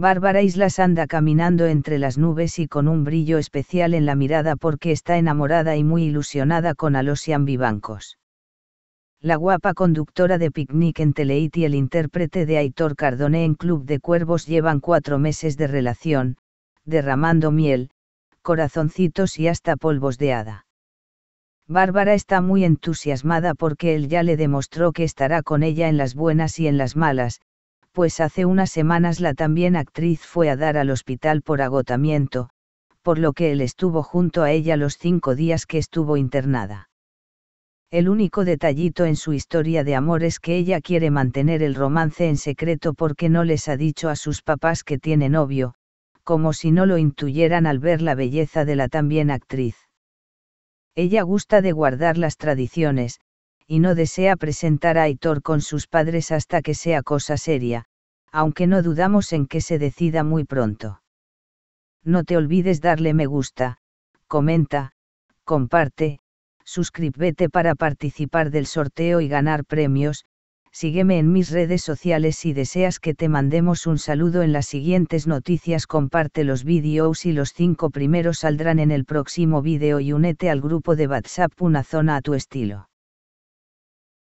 Bárbara Islas anda caminando entre las nubes y con un brillo especial en la mirada porque está enamorada y muy ilusionada con Alosian Vivancos. La guapa conductora de Picnic en Teleit y el intérprete de Aitor Cardoné en Club de Cuervos llevan cuatro meses de relación, derramando miel, corazoncitos y hasta polvos de hada. Bárbara está muy entusiasmada porque él ya le demostró que estará con ella en las buenas y en las malas, pues hace unas semanas la también actriz fue a dar al hospital por agotamiento, por lo que él estuvo junto a ella los cinco días que estuvo internada. El único detallito en su historia de amor es que ella quiere mantener el romance en secreto porque no les ha dicho a sus papás que tiene novio, como si no lo intuyeran al ver la belleza de la también actriz. Ella gusta de guardar las tradiciones, y no desea presentar a Aitor con sus padres hasta que sea cosa seria, aunque no dudamos en que se decida muy pronto. No te olvides darle me gusta, comenta, comparte, suscríbete para participar del sorteo y ganar premios, sígueme en mis redes sociales si deseas que te mandemos un saludo en las siguientes noticias comparte los vídeos y los cinco primeros saldrán en el próximo vídeo y únete al grupo de WhatsApp una zona a tu estilo.